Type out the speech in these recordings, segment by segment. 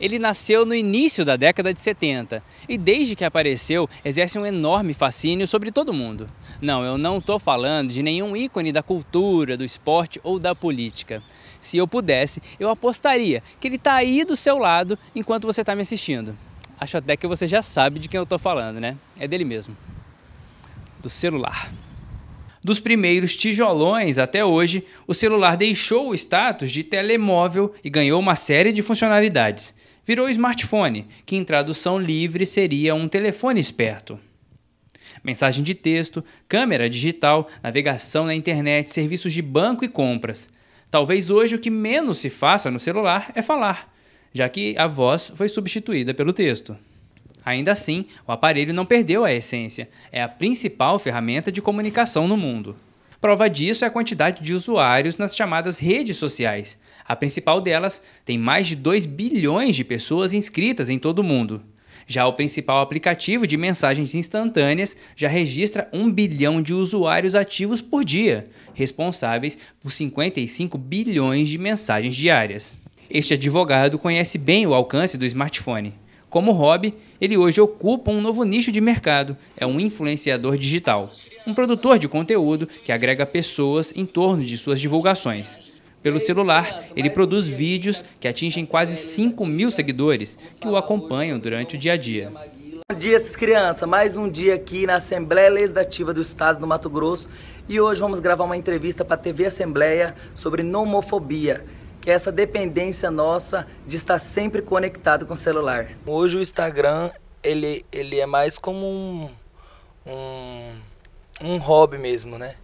Ele nasceu no início da década de 70 e desde que apareceu exerce um enorme fascínio sobre todo mundo. Não, eu não estou falando de nenhum ícone da cultura, do esporte ou da política. Se eu pudesse, eu apostaria que ele está aí do seu lado enquanto você está me assistindo. Acho até que você já sabe de quem eu estou falando, né? É dele mesmo. Do celular. Dos primeiros tijolões até hoje, o celular deixou o status de telemóvel e ganhou uma série de funcionalidades virou smartphone, que em tradução livre seria um telefone esperto. Mensagem de texto, câmera digital, navegação na internet, serviços de banco e compras. Talvez hoje o que menos se faça no celular é falar, já que a voz foi substituída pelo texto. Ainda assim, o aparelho não perdeu a essência, é a principal ferramenta de comunicação no mundo. Prova disso é a quantidade de usuários nas chamadas redes sociais. A principal delas tem mais de 2 bilhões de pessoas inscritas em todo o mundo. Já o principal aplicativo de mensagens instantâneas já registra 1 bilhão de usuários ativos por dia, responsáveis por 55 bilhões de mensagens diárias. Este advogado conhece bem o alcance do smartphone. Como hobby, ele hoje ocupa um novo nicho de mercado, é um influenciador digital, um produtor de conteúdo que agrega pessoas em torno de suas divulgações. Pelo celular, ele produz vídeos que atingem quase 5 mil seguidores que o acompanham durante o dia a dia. Bom dia, essas crianças. Mais um dia aqui na Assembleia Legislativa do Estado do Mato Grosso e hoje vamos gravar uma entrevista para a TV Assembleia sobre nomofobia que é essa dependência nossa de estar sempre conectado com o celular. Hoje o Instagram, ele, ele é mais como um, um, um hobby mesmo, né?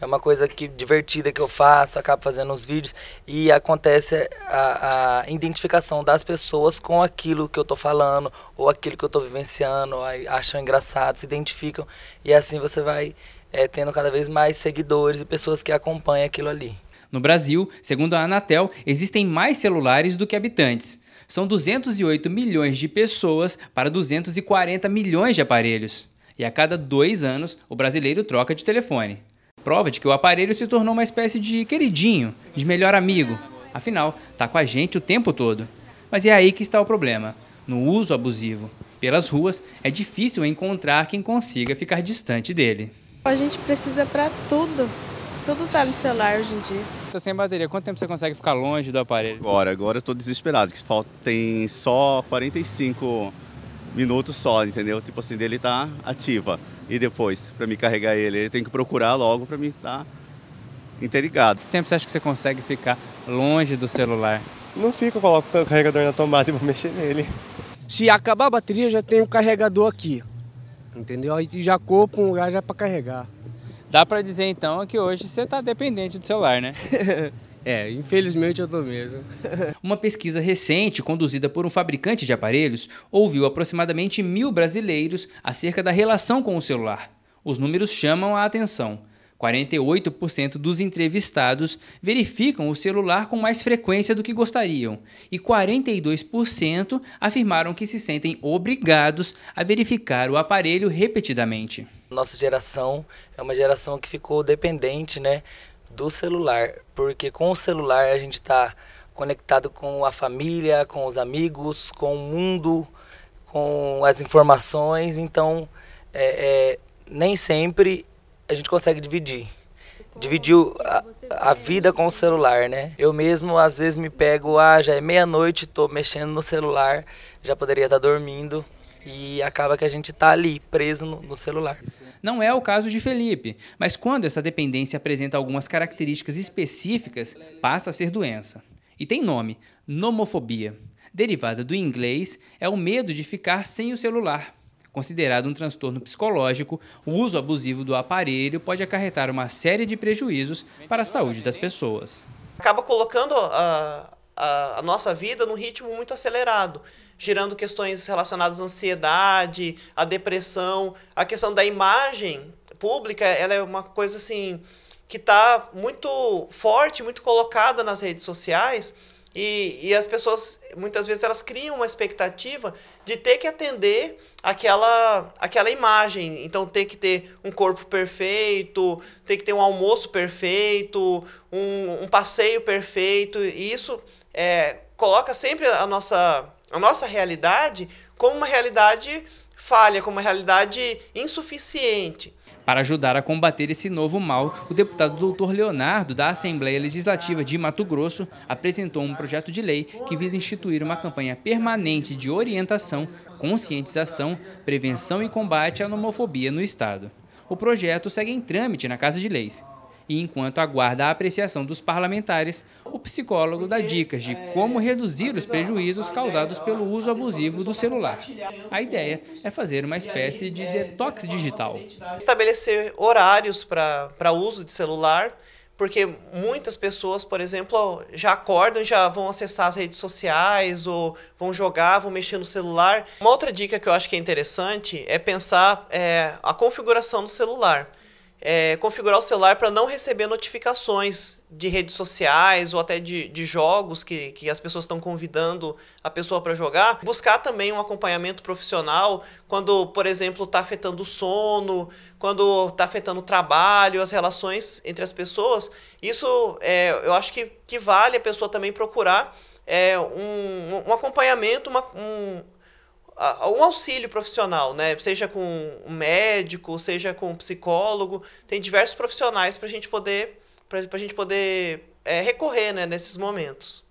É uma coisa que, divertida que eu faço, acabo fazendo uns vídeos e acontece a, a identificação das pessoas com aquilo que eu estou falando ou aquilo que eu estou vivenciando, acham engraçado, se identificam e assim você vai é, tendo cada vez mais seguidores e pessoas que acompanham aquilo ali. No Brasil, segundo a Anatel, existem mais celulares do que habitantes. São 208 milhões de pessoas para 240 milhões de aparelhos. E a cada dois anos, o brasileiro troca de telefone. Prova de que o aparelho se tornou uma espécie de queridinho, de melhor amigo. Afinal, está com a gente o tempo todo. Mas é aí que está o problema: no uso abusivo. Pelas ruas, é difícil encontrar quem consiga ficar distante dele. A gente precisa para tudo. Tudo está no celular hoje em dia tá sem bateria. Quanto tempo você consegue ficar longe do aparelho? Agora, agora eu tô desesperado, que falta tem só 45 minutos só, entendeu? Tipo assim, dele tá ativa. E depois, para me carregar ele, eu tenho que procurar logo para me estar tá interligado. Quanto tempo você acha que você consegue ficar longe do celular? Não fico, eu coloco o carregador na tomada e vou mexer nele. Se acabar a bateria, já tem o carregador aqui. Entendeu? Aí já corro para um lugar já para carregar. Dá para dizer então que hoje você está dependente do celular, né? É, infelizmente eu tô mesmo. Uma pesquisa recente, conduzida por um fabricante de aparelhos, ouviu aproximadamente mil brasileiros acerca da relação com o celular. Os números chamam a atenção. 48% dos entrevistados verificam o celular com mais frequência do que gostariam e 42% afirmaram que se sentem obrigados a verificar o aparelho repetidamente. Nossa geração é uma geração que ficou dependente, né, do celular, porque com o celular a gente está conectado com a família, com os amigos, com o mundo, com as informações, então é, é, nem sempre a gente consegue dividir. Dividiu a, a, vida com o celular, né? Eu mesmo, às vezes, me pego, ah, já é meia-noite, tô mexendo no celular, já poderia estar tá dormindo. E acaba que a gente tá ali, preso no, no celular. Não é o caso de Felipe, mas quando essa dependência apresenta algumas características específicas, passa a ser doença. E tem nome: nomofobia. Derivada do inglês, é o medo de ficar sem o celular. Considerado um transtorno psicológico, o uso abusivo do aparelho pode acarretar uma série de prejuízos para a saúde das pessoas. Acaba colocando a, a, a nossa vida num ritmo muito acelerado gerando questões relacionadas à ansiedade, à depressão. A questão da imagem pública, ela é uma coisa assim que está muito forte, muito colocada nas redes sociais e, e as pessoas, muitas vezes, elas criam uma expectativa de ter que atender aquela, aquela imagem. Então, ter que ter um corpo perfeito, ter que ter um almoço perfeito, um, um passeio perfeito. E isso é, coloca sempre a nossa, a nossa realidade como uma realidade falha, como uma realidade insuficiente. Para ajudar a combater esse novo mal, o deputado doutor Leonardo, da Assembleia Legislativa de Mato Grosso, apresentou um projeto de lei que visa instituir uma campanha permanente de orientação, conscientização, prevenção e combate à homofobia no Estado. O projeto segue em trâmite na Casa de Leis e enquanto aguarda a apreciação dos parlamentares, o psicólogo dá dicas de como reduzir os prejuízos causados pelo uso abusivo do celular. A ideia é fazer uma espécie de detox digital. Estabelecer horários para uso de celular, porque muitas pessoas, por exemplo, já acordam e já vão acessar as redes sociais ou vão jogar, vão mexer no celular. Uma outra dica que eu acho que é interessante é pensar é, a configuração do celular é, configurar o celular para não receber notificações de redes sociais ou até de, de jogos que, que as pessoas estão convidando a pessoa para jogar. Buscar também um acompanhamento profissional quando, por exemplo, está afetando o sono, quando está afetando o trabalho, as relações entre as pessoas. Isso é, eu acho que, que vale a pessoa também procurar é, um, um acompanhamento, uma, um, um auxílio profissional, né? Seja com um médico, seja com um psicólogo, tem diversos profissionais para a gente poder para a gente poder é, recorrer, né, nesses momentos.